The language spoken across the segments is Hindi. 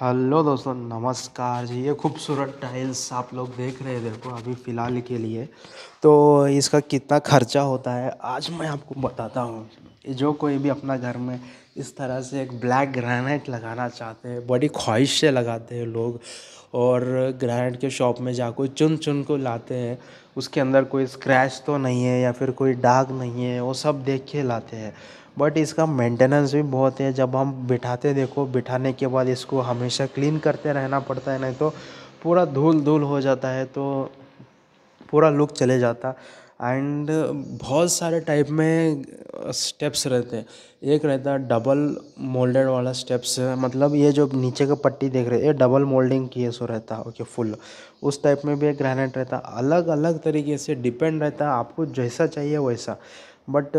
हेलो दोस्तों नमस्कार जी ये खूबसूरत टाइल्स आप लोग देख रहे हैं देखो अभी फ़िलहाल के लिए तो इसका कितना खर्चा होता है आज मैं आपको बताता हूँ जो कोई भी अपना घर में इस तरह से एक ब्लैक ग्रेनाइट लगाना चाहते हैं बड़ी ख्वाहिश से लगाते हैं लोग और ग्रेनाइट के शॉप में जाकर चुन चुन को लाते हैं उसके अंदर कोई स्क्रैच तो नहीं है या फिर कोई डाग नहीं है वो सब देख के लाते हैं बट इसका मेंटेनेंस भी बहुत है जब हम बिठाते देखो बिठाने के बाद इसको हमेशा क्लीन करते रहना पड़ता है नहीं तो पूरा धूल धूल हो जाता है तो पूरा लुक चले जाता एंड बहुत सारे टाइप में स्टेप्स रहते हैं एक रहता है डबल मोल्डेड वाला स्टेप्स मतलब ये जो नीचे का पट्टी देख रहे हैं ये डबल मोल्डिंग की सो रहता है ओके फुल उस टाइप में भी एक ग्रैनेट रहता अलग अलग तरीके से डिपेंड रहता है आपको जैसा चाहिए वैसा बट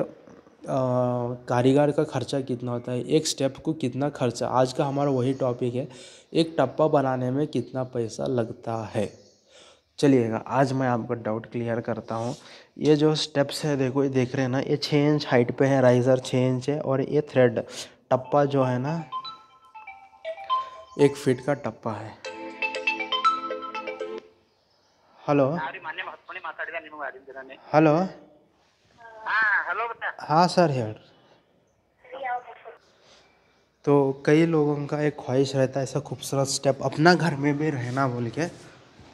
कारीगर का खर्चा कितना होता है एक स्टेप को कितना खर्चा आज का हमारा वही टॉपिक है एक टप्पा बनाने में कितना पैसा लगता है चलिएगा आज मैं आपका डाउट क्लियर करता हूँ ये जो स्टेप्स है देखो ये देख रहे हैं ना ये छः इंच हाइट पे है राइज़र छः इंच है और ये थ्रेड टप्पा जो है ना एक फीट का टप्पा है हेलो हेलो हेलो हाँ, हाँ सर हेड तो कई लोगों का एक ख्वाहिश रहता है ऐसा खूबसूरत स्टेप अपना घर में भी रहना बोल के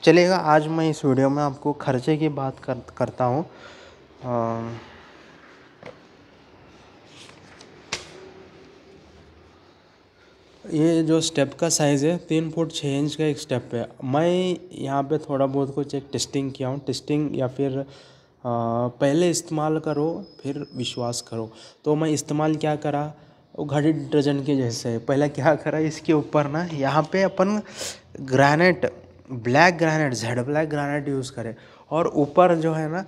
चलेगा आज मैं इस वीडियो में आपको खर्चे की बात कर, करता हूँ ये जो स्टेप का साइज़ है तीन फुट छः इंच का एक स्टेप है मैं यहाँ पे थोड़ा बहुत कुछ एक टेस्टिंग किया हूँ टेस्टिंग या फिर पहले इस्तेमाल करो फिर विश्वास करो तो मैं इस्तेमाल क्या करा वो घड़ी डिटर्जेंट के जैसे पहले क्या करा इसके ऊपर ना यहाँ पे अपन granite black granite jet black granite use करें और ऊपर जो है ना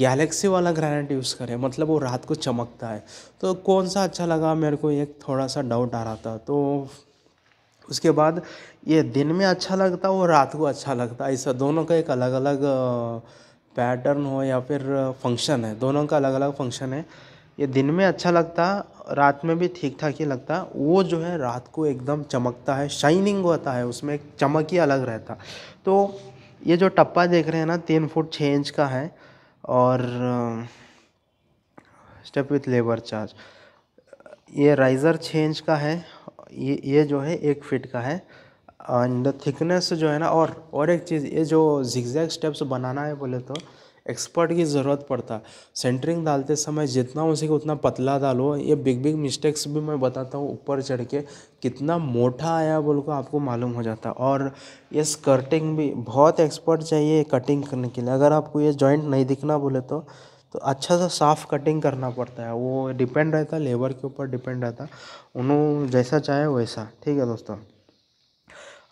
गैलेक्सी वाला ग्रैनेट यूज़ करें मतलब वो रात को चमकता है तो कौन सा अच्छा लगा मेरे को एक थोड़ा सा डाउट आ रहा था तो उसके बाद ये दिन में अच्छा लगता और रात को अच्छा लगता ऐसा दोनों का एक अलग अलग पैटर्न हो या फिर फंक्शन है दोनों का अलग अलग फंक्शन है ये दिन में अच्छा लगता रात में भी ठीक ठाक ही लगता वो जो है रात को एकदम चमकता है शाइनिंग होता है उसमें एक चमक ही अलग रहता तो ये जो टप्पा देख रहे हैं ना तीन फुट छः इंच का है और स्टेप विथ लेबर चार्ज ये राइज़र छः इंच का है ये ये जो है एक फिट का है एंड थिकनेस जो है ना और और एक चीज़ ये जो जिक्जैक स्टेप्स बनाना है बोले तो एक्सपर्ट की ज़रूरत पड़ता है सेंटरिंग डालते समय जितना उसी को उतना पतला डालो ये बिग बिग मिस्टेक्स भी मैं बताता हूँ ऊपर चढ़ के कितना मोटा आया बोल को आपको मालूम हो जाता है और ये स्कर्टिंग भी बहुत एक्सपर्ट चाहिए कटिंग करने के लिए अगर आपको ये जॉइंट नहीं दिखना बोले तो तो अच्छा सा साफ़ कटिंग करना पड़ता है वो डिपेंड रहता है लेबर के ऊपर डिपेंड रहता है उन्होंने जैसा चाहे वैसा ठीक है दोस्तों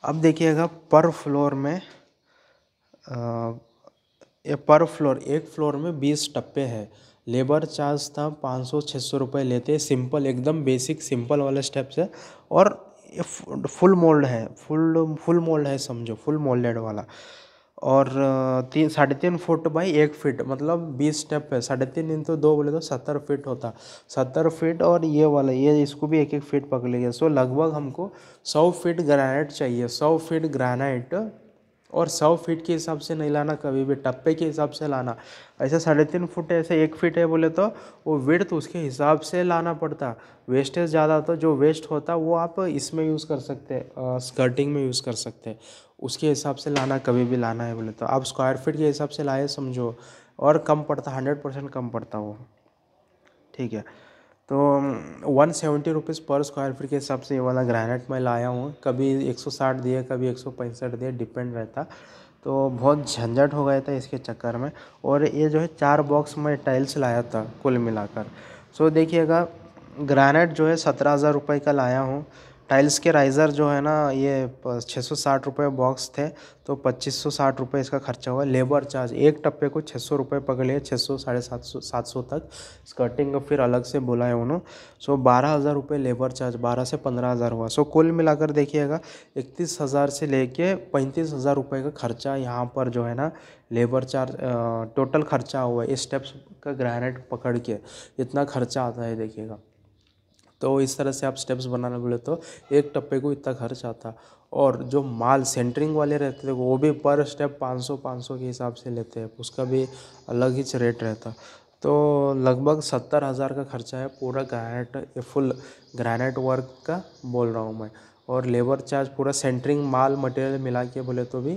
अब देखिएगा पर फ्लोर में ये पर फ्लोर एक फ्लोर में बीस टप्पे हैं लेबर चार्ज था पाँच सौ छः सौ रुपये लेते सिंपल एकदम बेसिक सिंपल वाले स्टेप्स है और फुल मोल्ड है फुल फुल मोल्ड है समझो फुल मोल्डेड वाला और तीन साढ़े तीन फुट बाई एक फिट मतलब बीस स्टेप है साढ़े तीन इंटू दो बोले तो सत्तर फिट होता सत्तर फिट और ये वाला ये इसको भी एक एक फिट पकड़ लिया सो लगभग हमको सौ फिट ग्रेनाइट चाहिए सौ फिट ग्रेनाइट और सौ फीट के हिसाब से नहीं लाना कभी भी टप्पे के हिसाब से लाना ऐसे साढ़े तीन फुट ऐसे एक फीट है बोले तो वो वेट तो उसके हिसाब से लाना पड़ता वेस्टेज ज़्यादा तो जो वेस्ट होता वो आप इसमें यूज़ कर सकते हैं स्कर्टिंग में यूज़ कर सकते हैं उसके हिसाब से लाना कभी भी लाना है बोले तो आप स्क्वायर फीट के हिसाब से लाए समझो और कम पड़ता हंड्रेड परसेंट कम पड़ता वो ठीक है तो one seventy rupees per square feet के हिसाब से ये वाला ग्रैनेट मैं लाया हूँ कभी एक सौ साठ दिए कभी एक सौ पैंसठ दिए डिपेंड रहता तो बहुत झंझट हो गया था इसके चक्कर में और ये जो है चार बॉक्स में टाइल्स लाया था कुल मिलाकर सो देखिएगा ग्रैनाइट जो है सत्रह हज़ार रुपये का लाया हूँ टाइल्स के राइज़र जो है ना ये छः सौ साठ रुपये बॉक्स थे तो पच्चीस सौ साठ रुपये इसका खर्चा हुआ लेबर चार्ज एक टप्पे को छः सौ रुपये पकड़ लिए छः सौ साढ़े सात सौ सात सौ तक स्कर्टिंग फिर अलग से बोला है उन्होंने सो बारह हज़ार रुपये लेबर चार्ज बारह से पंद्रह हज़ार हुआ सो कुल मिलाकर देखिएगा इकतीस हज़ार से लेके पैंतीस हज़ार रुपये का खर्चा यहाँ पर जो है ना लेबर चार्ज टोटल खर्चा हुआ है इस स्टेप्स का ग्रेनेट पकड़ के इतना खर्चा आता है देखिएगा तो इस तरह से आप स्टेप्स बनाना बोले तो एक टप्पे को इतना खर्च आता और जो माल सेंटरिंग वाले रहते थे वो भी पर स्टेप 500 500 के हिसाब से लेते हैं उसका भी अलग ही रेट रहता तो लगभग सत्तर हज़ार का खर्चा है पूरा ग्रैनेट फुल ग्रैनेट वर्क का बोल रहा हूँ मैं और लेबर चार्ज पूरा सेंटरिंग माल मटेरियल मिला के बोले तो भी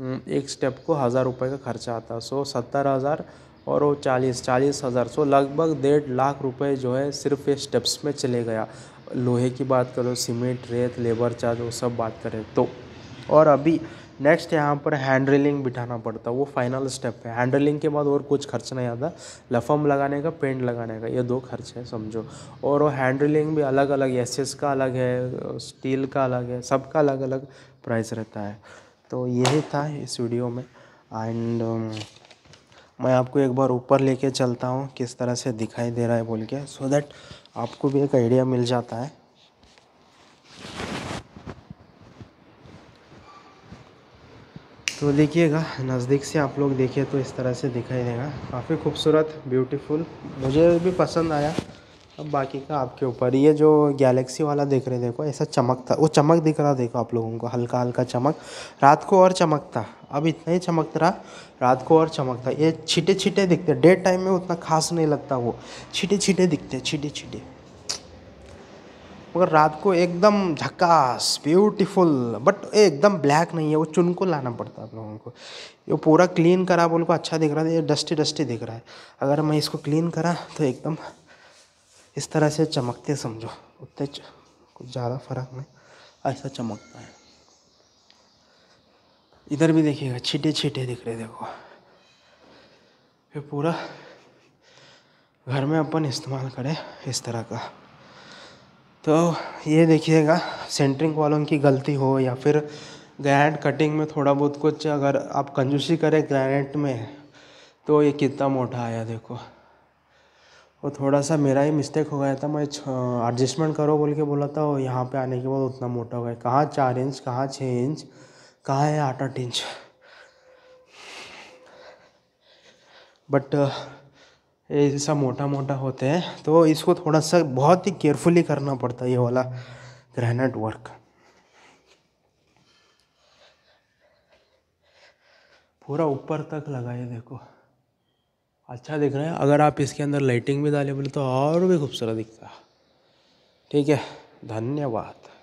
हम्म, एक स्टेप को हज़ार रुपये का खर्चा आता सो सत्तर हज़ार और वो चालीस चालीस हज़ार सो लगभग डेढ़ लाख रुपए जो है सिर्फ ये स्टेप्स में चले गया लोहे की बात करो सीमेंट रेत लेबर चार्ज वो सब बात करें तो और अभी नेक्स्ट यहाँ पर हैंड रिलिंग बिठाना पड़ता है वो फाइनल स्टेप है हैंड रिलिंग के बाद और कुछ खर्च नहीं आता लफम लगाने का पेंट लगाने का ये दो खर्च है समझो और वो हैंड रिलिंग भी अलग अलग एस का अलग है स्टील का अलग है सबका अलग अलग प्राइस रहता है तो यही था इस वीडियो में एंड मैं आपको एक बार ऊपर लेके चलता हूँ किस तरह से दिखाई दे रहा है बोल के सो so दैट आपको भी एक आइडिया मिल जाता है तो देखिएगा नज़दीक से आप लोग देखिए तो इस तरह से दिखाई देगा काफ़ी खूबसूरत ब्यूटीफुल मुझे भी पसंद आया अब बाकी का आपके ऊपर ये जो गैलेक्सी वाला देख रहे देखो ऐसा चमकता वो चमक दिख रहा देखो आप लोगों को हल्का हल्का चमक रात को और चमकता अब इतना ही चमकता रहा रात को और चमकता ये छिटे छिटे दिखते डे टाइम में उतना खास नहीं लगता वो छिटे छिटे दिखते छिटे छिटे मगर रात को एकदम झकास ब्यूटीफुल बट एकदम ब्लैक नहीं है वो चुन को लाना पड़ता है आप लोगों को ये पूरा क्लीन करा बोल को अच्छा दिख रहा है ये डस्टी डस्टी दिख रहा है अगर मैं इसको क्लीन करा तो एकदम इस तरह से चमकते समझो उतने कुछ ज़्यादा फर्क नहीं ऐसा चमकता है इधर भी देखिएगा छीटे छीटे दिख रहे देखो ये पूरा घर में अपन इस्तेमाल करें इस तरह का तो ये देखिएगा सेंटरिंग वालों की गलती हो या फिर ग्रैंड कटिंग में थोड़ा बहुत कुछ अगर आप कंजूसी करें ग्रैंड में तो ये कितना मोटा आया देखो वो थोड़ा सा मेरा ही मिस्टेक हो गया था मैं एडजस्टमेंट करो बोल के बोला था यहाँ पे आने के बाद उतना मोटा हो गया कहाँ चार इंच कहाँ छः इंच कहाँ है आठ आठ इंच बट ऐसा मोटा मोटा होते हैं तो इसको थोड़ा सा बहुत ही केयरफुली करना पड़ता है ये वाला ग्रेनेट वर्क पूरा ऊपर तक लगाए देखो अच्छा दिख रहा है अगर आप इसके अंदर लाइटिंग भी डाले बोले तो और भी खूबसूरत दिखता ठीक है धन्यवाद